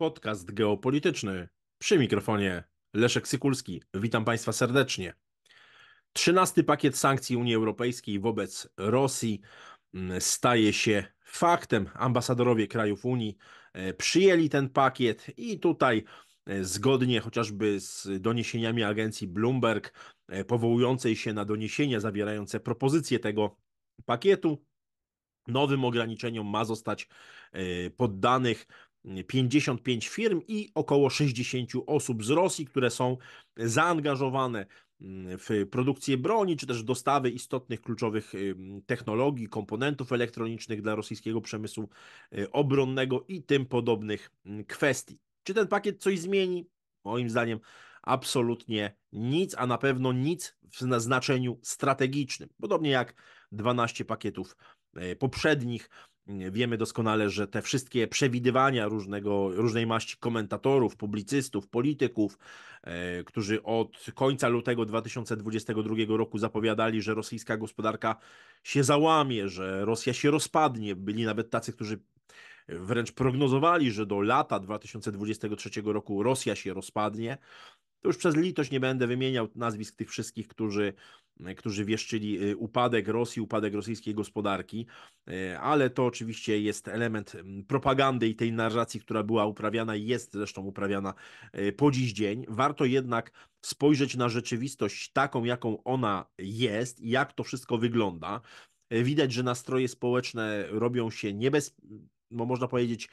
Podcast geopolityczny. Przy mikrofonie Leszek Sykulski. Witam Państwa serdecznie. Trzynasty pakiet sankcji Unii Europejskiej wobec Rosji mm, staje się faktem. Ambasadorowie krajów Unii e, przyjęli ten pakiet i tutaj e, zgodnie chociażby z doniesieniami agencji Bloomberg e, powołującej się na doniesienia zawierające propozycje tego pakietu, nowym ograniczeniom ma zostać poddanych 55 firm i około 60 osób z Rosji, które są zaangażowane mm, w produkcję broni, czy też dostawy istotnych, kluczowych technologii, komponentów elektronicznych dla rosyjskiego przemysłu y, obronnego i tym podobnych mm, kwestii. Czy ten pakiet coś zmieni? Moim zdaniem absolutnie nic, a na pewno nic w znaczeniu strategicznym. Podobnie jak 12 pakietów y, poprzednich, Wiemy doskonale, że te wszystkie przewidywania różnego, różnej maści komentatorów, publicystów, polityków, e, którzy od końca lutego 2022 roku zapowiadali, że rosyjska gospodarka się załamie, że Rosja się rozpadnie, byli nawet tacy, którzy wręcz prognozowali, że do lata 2023 roku Rosja się rozpadnie. To już przez litość nie będę wymieniał nazwisk tych wszystkich, którzy E, którzy wieszczyli e, upadek Rosji, upadek rosyjskiej gospodarki, e, ale to oczywiście jest element propagandy i tej narracji, która była uprawiana i jest zresztą uprawiana po dziś dzień. Warto jednak spojrzeć na rzeczywistość taką, jaką ona jest i jak to wszystko wygląda. Widać, że nastroje społeczne robią się niebez, no można powiedzieć,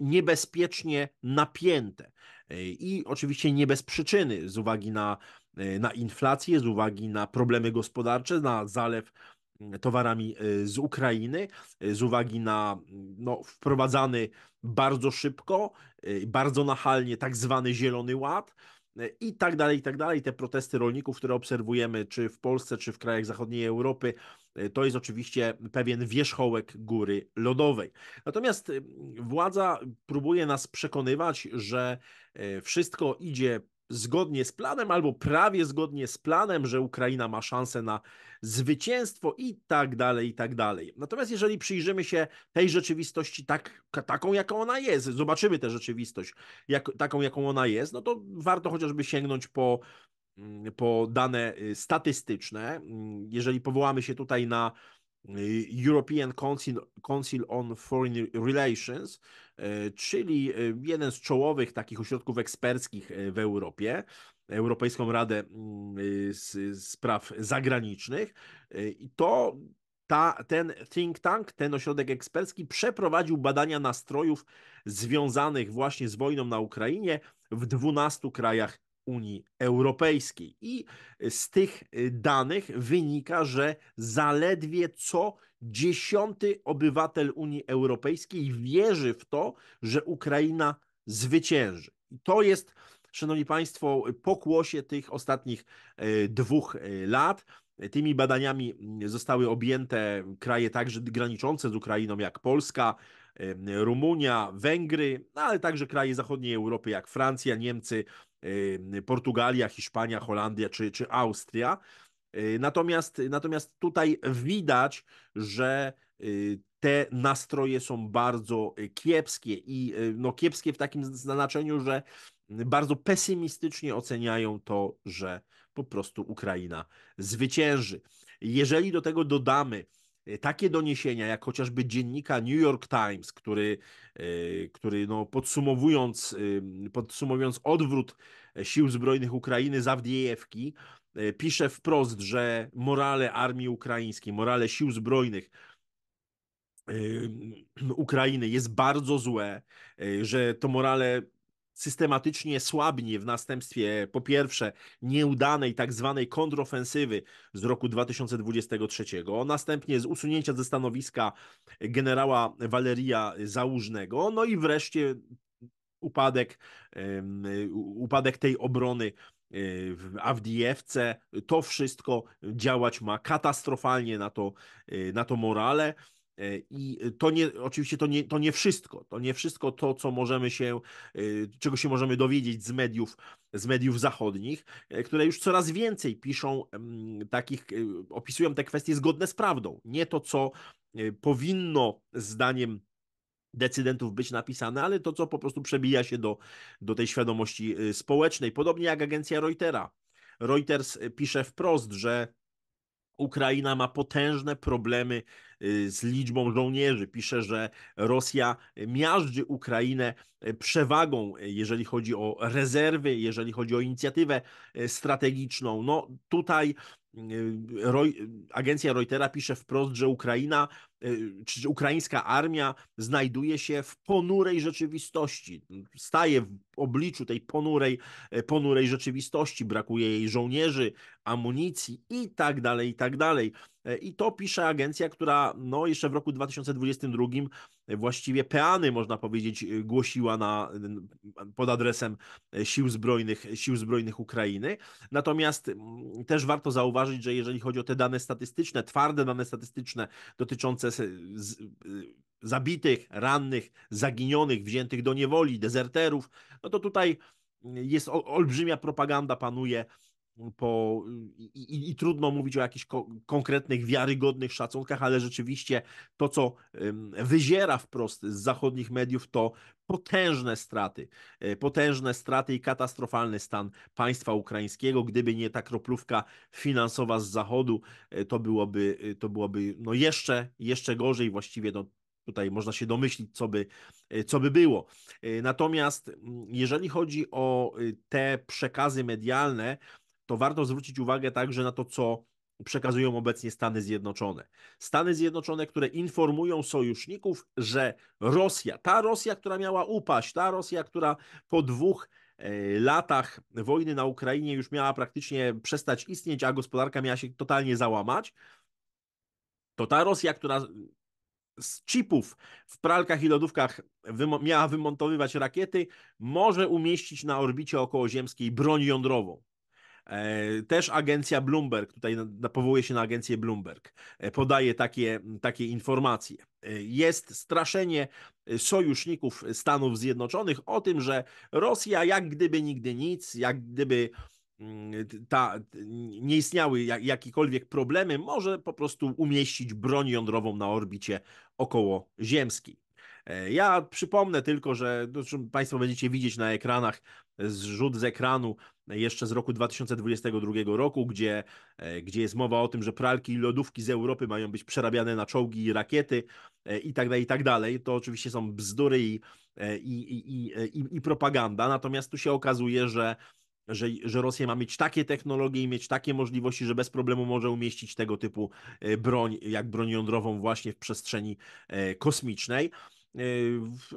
niebezpiecznie napięte. I oczywiście nie bez przyczyny, z uwagi na E, na inflację, z uwagi na problemy gospodarcze, na zalew mm, towarami e, z Ukrainy, e, z uwagi na mm, no, wprowadzany bardzo szybko, bardzo nachalnie tak zwany Zielony Ład i tak dalej, i tak dalej. Te protesty rolników, które obserwujemy, czy w Polsce, czy w krajach zachodniej Europy, to jest oczywiście pewien wierzchołek góry lodowej. Natomiast mm, władza próbuje nas przekonywać, że wszystko idzie zgodnie z planem, albo prawie zgodnie z planem, że Ukraina ma szansę na zwycięstwo i tak dalej, i tak dalej. Natomiast jeżeli przyjrzymy się tej rzeczywistości tak, taką, jaką ona jest, zobaczymy tę rzeczywistość jak, taką, jaką ona jest, no to warto chociażby sięgnąć po, mm, po dane y, statystyczne. Mm, jeżeli powołamy się tutaj na Y, European Council, Council on Foreign Relations, y, czyli y, jeden z czołowych takich ośrodków eksperckich w Europie. Europejską Radę mm, Spraw Zagranicznych. I to ta, ten think tank, ten ośrodek ekspercki przeprowadził badania nastrojów związanych właśnie z wojną na Ukrainie w 12 krajach Unii Europejskiej. I z tych y, danych wynika, że zaledwie co dziesiąty obywatel Unii Europejskiej wierzy w to, że Ukraina zwycięży. I to jest, szanowni państwo, pokłosie tych ostatnich y, dwóch y, lat. Tymi badaniami mm, zostały objęte kraje także graniczące z Ukrainą, jak Polska, Rumunia, Węgry, no, ale także kraje zachodniej Europy, jak Francja, Niemcy, Portugalia, Hiszpania, Holandia czy, czy Austria. Y, natomiast, natomiast tutaj widać, że y, te nastroje są bardzo kiepskie i y, no, kiepskie w takim znaczeniu, że bardzo pesymistycznie oceniają to, że po prostu Ukraina zwycięży. Jeżeli do tego dodamy Y, takie doniesienia, jak chociażby dziennika New York Times, który, y, który no podsumowując, y, podsumowując odwrót e, sił zbrojnych Ukrainy z Awdiejewki, e, pisze wprost, że morale armii ukraińskiej, morale sił zbrojnych Ukrainy jest bardzo złe, e, że to morale systematycznie słabnie w następstwie po pierwsze nieudanej tak zwanej kontrofensywy z roku 2023, następnie z usunięcia ze stanowiska generała Waleria Załużnego, no i wreszcie upadek, upadek tej obrony e, w Awdijewce. To wszystko działać ma katastrofalnie na to, e, na to morale. Y, I y, to nie, oczywiście to nie, to nie wszystko, to nie wszystko to, co możemy się, y, czego się możemy dowiedzieć z mediów, z mediów zachodnich, które już coraz więcej piszą mm, takich, opisują te kwestie zgodne z prawdą. Nie to, co powinno zdaniem decydentów być napisane, ale to, co po prostu przebija się do, do tej świadomości społecznej. Podobnie jak agencja Reutera. Reuters pisze wprost, że Ukraina ma potężne problemy Y, z liczbą żołnierzy. Pisze, że Rosja miażdży Ukrainę y, przewagą, y, jeżeli chodzi o rezerwy, jeżeli chodzi o inicjatywę strategiczną. No tutaj agencja Reutera pisze wprost, że Ukraina czy ukraińska armia znajduje się w ponurej rzeczywistości. Staje w obliczu tej ponurej, ponurej rzeczywistości, brakuje jej żołnierzy, amunicji i tak dalej, i tak dalej. E, I to pisze agencja, która no, jeszcze w roku 2022 e, właściwie peany, można powiedzieć, e, głosiła na, pod adresem sił zbrojnych, sił zbrojnych Ukrainy. Natomiast też warto zauważyć, że jeżeli chodzi o te dane statystyczne, twarde dane statystyczne dotyczące z, z, zabitych, rannych, zaginionych, wziętych do niewoli, dezerterów, no to tutaj jest olbrzymia propaganda panuje po, i, i, trudno mówić o jakichś ko konkretnych, wiarygodnych szacunkach, ale rzeczywiście to, co wyziera wprost z zachodnich mediów, to potężne straty, e, potężne straty i katastrofalny stan państwa ukraińskiego. Gdyby nie ta kroplówka finansowa z zachodu, e, to byłoby, e, to byłoby no jeszcze, jeszcze gorzej, właściwie no, tutaj można się domyślić, co by, co by było. Natomiast mm, jeżeli chodzi o te przekazy medialne, to warto zwrócić uwagę także na to, co przekazują obecnie Stany Zjednoczone. Stany Zjednoczone, które informują sojuszników, że Rosja, ta Rosja, która miała upaść, ta Rosja, która po dwóch e, latach wojny na Ukrainie już miała praktycznie przestać istnieć, a gospodarka miała się totalnie załamać, to ta Rosja, która z chipów w pralkach i lodówkach miała wymontowywać rakiety, może umieścić na orbicie okołoziemskiej broń jądrową. E, też agencja Bloomberg, tutaj powołuje się na agencję Bloomberg, e, podaje takie, takie informacje. E, jest straszenie sojuszników Stanów Zjednoczonych o tym, że Rosja jak gdyby nigdy nic, jak gdyby ta, nie istniały jakiekolwiek problemy, może po prostu umieścić broń jądrową na orbicie okołoziemskiej. E, ja przypomnę tylko, że no, Państwo będziecie widzieć na ekranach e, zrzut z ekranu jeszcze z roku 2022 roku, gdzie, e, gdzie jest mowa o tym, że pralki i lodówki z Europy mają być przerabiane na czołgi i rakiety i tak dalej, i tak dalej. To oczywiście są bzdury i, i, i, i, i propaganda, natomiast tu się okazuje, że że, że Rosja ma mieć takie technologie i mieć takie możliwości, że bez problemu może umieścić tego typu broń, jak broń jądrową, właśnie w przestrzeni kosmicznej. E,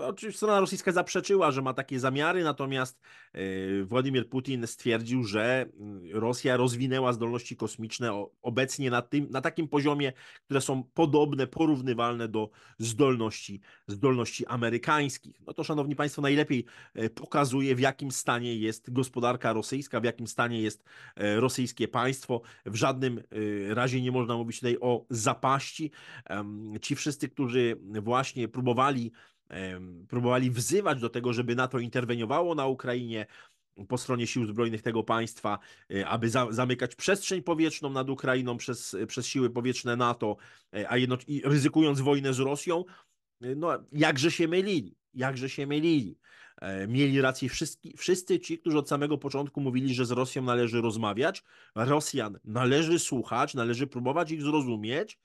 Oczywiście strona rosyjska zaprzeczyła, że ma takie zamiary, natomiast e, Władimir Putin stwierdził, że mm, Rosja rozwinęła zdolności kosmiczne obecnie na, tym, na takim poziomie, które są podobne, porównywalne do zdolności, zdolności amerykańskich. No to, szanowni państwo, najlepiej e, pokazuje, w jakim stanie jest gospodarka rosyjska, w jakim stanie jest rosyjskie państwo. W żadnym razie nie można mówić tutaj o zapaści. Ci wszyscy, którzy właśnie próbowali próbowali, próbowali wzywać do tego, żeby NATO interweniowało na Ukrainie po stronie sił zbrojnych tego państwa, e, aby za, zamykać przestrzeń powietrzną nad Ukrainą przez, przez siły powietrzne NATO, e, a jednocześnie ryzykując wojnę z Rosją, e, no jakże się mylili, jakże się mylili. Mieli rację wszyscy, wszyscy ci, którzy od samego początku mówili, że z Rosją należy rozmawiać. Rosjan należy słuchać, należy próbować ich zrozumieć,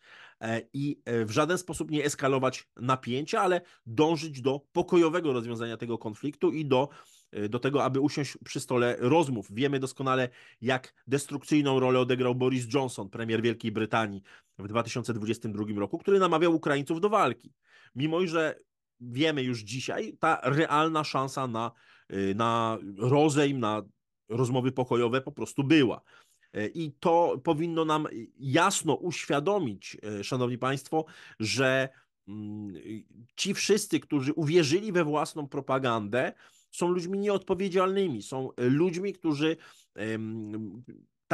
E, i e, w żaden sposób nie eskalować napięcia, ale dążyć do pokojowego rozwiązania tego konfliktu i do, e, do tego, aby usiąść przy stole rozmów. Wiemy doskonale, jak destrukcyjną rolę odegrał Boris Johnson, premier Wielkiej Brytanii w 2022 roku, który namawiał Ukraińców do walki. Mimo, że wiemy już dzisiaj, ta realna szansa na, na rozejm, na rozmowy pokojowe po prostu była. E, I to powinno nam jasno uświadomić, e, szanowni państwo, że mm, ci wszyscy, którzy uwierzyli we własną propagandę, są ludźmi nieodpowiedzialnymi, są e, ludźmi, którzy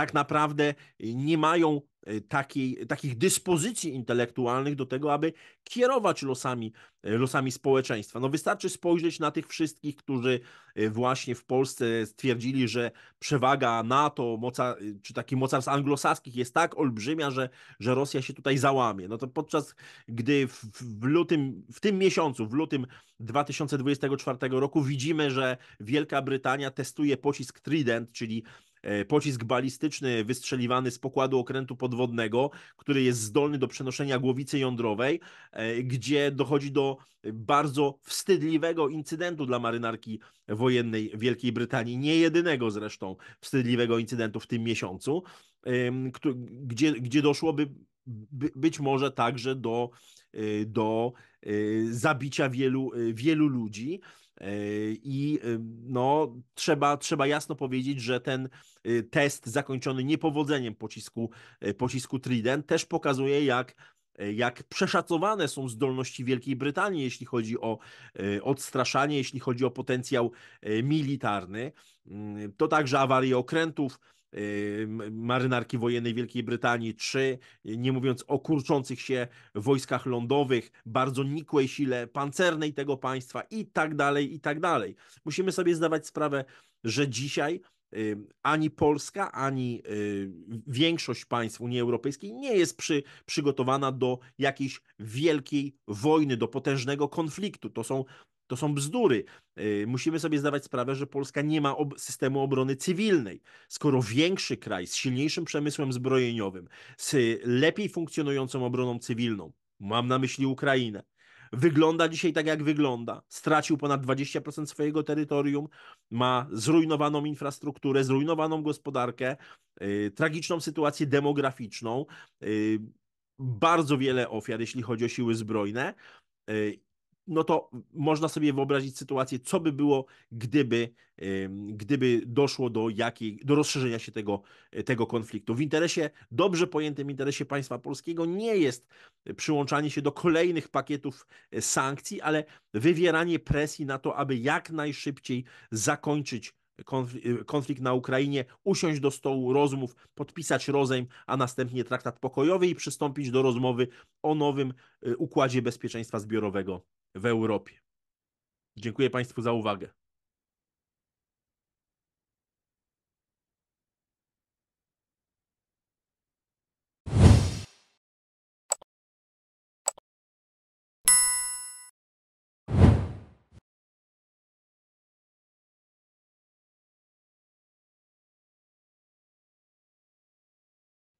tak naprawdę y, nie mają y, takiej, takich dyspozycji intelektualnych do tego, aby kierować losami, y, losami społeczeństwa. No wystarczy spojrzeć na tych wszystkich, którzy właśnie w Polsce stwierdzili, że przewaga NATO moca, czy taki mocarstw anglosaskich jest tak olbrzymia, że, że Rosja się tutaj załamie. No to podczas gdy w, w lutym, w tym miesiącu, w lutym 2024 roku widzimy, że Wielka Brytania testuje pocisk Trident, czyli E, pocisk balistyczny wystrzeliwany z pokładu okrętu podwodnego, który jest zdolny do przenoszenia głowicy jądrowej, e, gdzie dochodzi do bardzo wstydliwego incydentu dla marynarki wojennej Wielkiej Brytanii, nie jedynego zresztą wstydliwego incydentu w tym miesiącu, gdzie, gdzie doszłoby być może także do, e, do zabicia wielu, wielu ludzi. Yy, I yy, no, trzeba, trzeba jasno powiedzieć, że ten yy, test zakończony niepowodzeniem pocisku, pocisku Trident też pokazuje, jak jak przeszacowane są zdolności Wielkiej Brytanii, jeśli chodzi o odstraszanie, jeśli chodzi o potencjał militarny. Mm, to także awarie okrętów, marynarki wojennej Wielkiej Brytanii, czy nie mówiąc o kurczących się wojskach lądowych, bardzo nikłej sile pancernej tego państwa i tak dalej, i tak dalej. Musimy sobie zdawać sprawę, że dzisiaj ani Polska, ani y, większość państw Unii Europejskiej nie jest przy, przygotowana do jakiejś wielkiej wojny, do potężnego konfliktu. To są, to są bzdury. Y, musimy sobie zdawać sprawę, że Polska nie ma ob systemu obrony cywilnej. Skoro większy kraj z silniejszym przemysłem zbrojeniowym, z lepiej funkcjonującą obroną cywilną, mam na myśli Ukrainę, wygląda dzisiaj tak, jak wygląda. Stracił ponad 20% swojego terytorium, ma zrujnowaną infrastrukturę, zrujnowaną gospodarkę, yy, tragiczną sytuację demograficzną, yy, bardzo wiele ofiar, jeśli chodzi o siły zbrojne. Y, no to można sobie wyobrazić sytuację, co by było, gdyby, gdyby doszło do, jakiej, do rozszerzenia się tego, tego konfliktu. W interesie, dobrze pojętym interesie państwa polskiego nie jest przyłączanie się do kolejnych pakietów e, sankcji, ale wywieranie presji na to, aby jak najszybciej zakończyć Konflikt, e, konflikt na Ukrainie, usiąść do stołu rozmów, podpisać rozejm, a następnie traktat pokojowy i przystąpić do rozmowy o nowym e, układzie bezpieczeństwa zbiorowego w Europie. Dziękuję Państwu za uwagę.